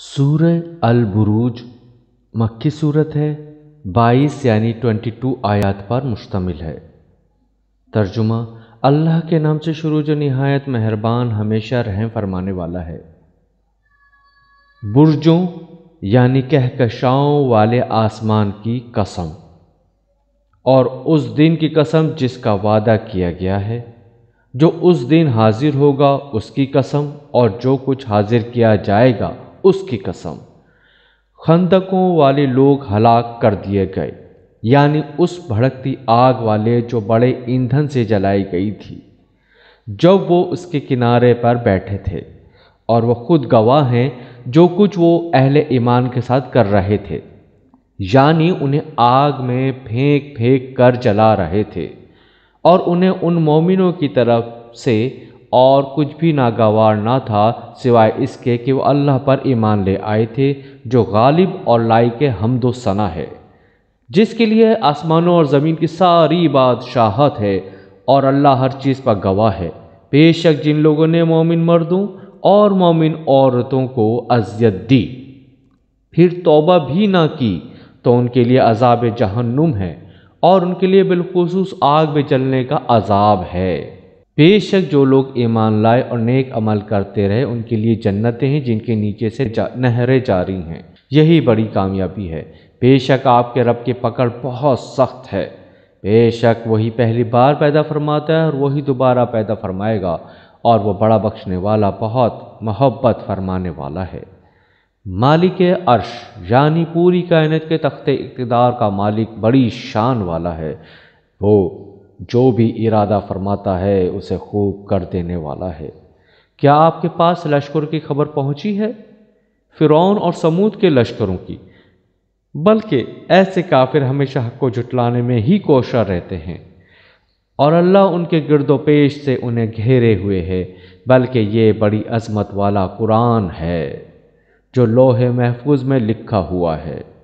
सूर अल बुरूज मक्की सूरत है 22 यानी 22 आयात पर मुश्तमिल है तर्जुमा अल्लाह के नाम से शुरू जो नहायत मेहरबान हमेशा रहम फरमाने वाला है बुरजों यानी कहकशाओं वाले आसमान की कसम और उस दिन की कसम जिसका वादा किया गया है जो उस दिन हाजिर होगा उसकी कसम और जो कुछ हाजिर किया जाएगा उसकी कसम खंदकों वाले लोग हलाक कर दिए गए यानी उस भड़कती आग वाले जो बड़े ईंधन से जलाई गई थी जब वो उसके किनारे पर बैठे थे और वह खुद गवाह हैं जो कुछ वो अहले ईमान के साथ कर रहे थे यानी उन्हें आग में फेंक फेंक कर जला रहे थे और उन्हें उन मोमिनों की तरफ से और कुछ भी नागवार ना था सिवाय इसके कि वह अल्लाह पर ईमान ले आए थे जो गालिब और लाइक हमदोसना है जिसके लिए आसमानों और ज़मीन की सारी बादशाहत है और अल्लाह हर चीज़ पर गवाह है बेशक जिन लोगों ने मोमिन मर्दों और मोमिन औरतों को अजियत दी फिर तौबा भी ना की तो उनके लिए अजाब जहन्नुम है और उनके लिए बिलखसूस आग में जलने का अजाब है बेशक जो लोग ईमान लाए और नेक अमल करते रहे उनके लिए जन्नतें हैं जिनके नीचे से जा, नहरें जारी हैं यही बड़ी कामयाबी है बेशक आपके रब की पकड़ बहुत सख्त है बेशक वही पहली बार पैदा फरमाता है और वही दोबारा पैदा फरमाएगा और वह बड़ा बख्शने वाला बहुत मोहब्बत फरमाने वाला है मालिक अर्श यानी पूरी कायनत के तख्त इकतदार का मालिक बड़ी शान वाला है वो जो भी इरादा फरमाता है उसे खूब कर देने वाला है क्या आपके पास लश्कर की खबर पहुंची है फ़िरौन और समूद के लश्करों की बल्कि ऐसे काफिर हमेशा हक को जुटलाने में ही कोशा रहते हैं और अल्लाह उनके गिरदोपेश से उन्हें घेरे हुए है बल्कि ये बड़ी अजमत वाला कुरान है जो लोहे महफूज में लिखा हुआ है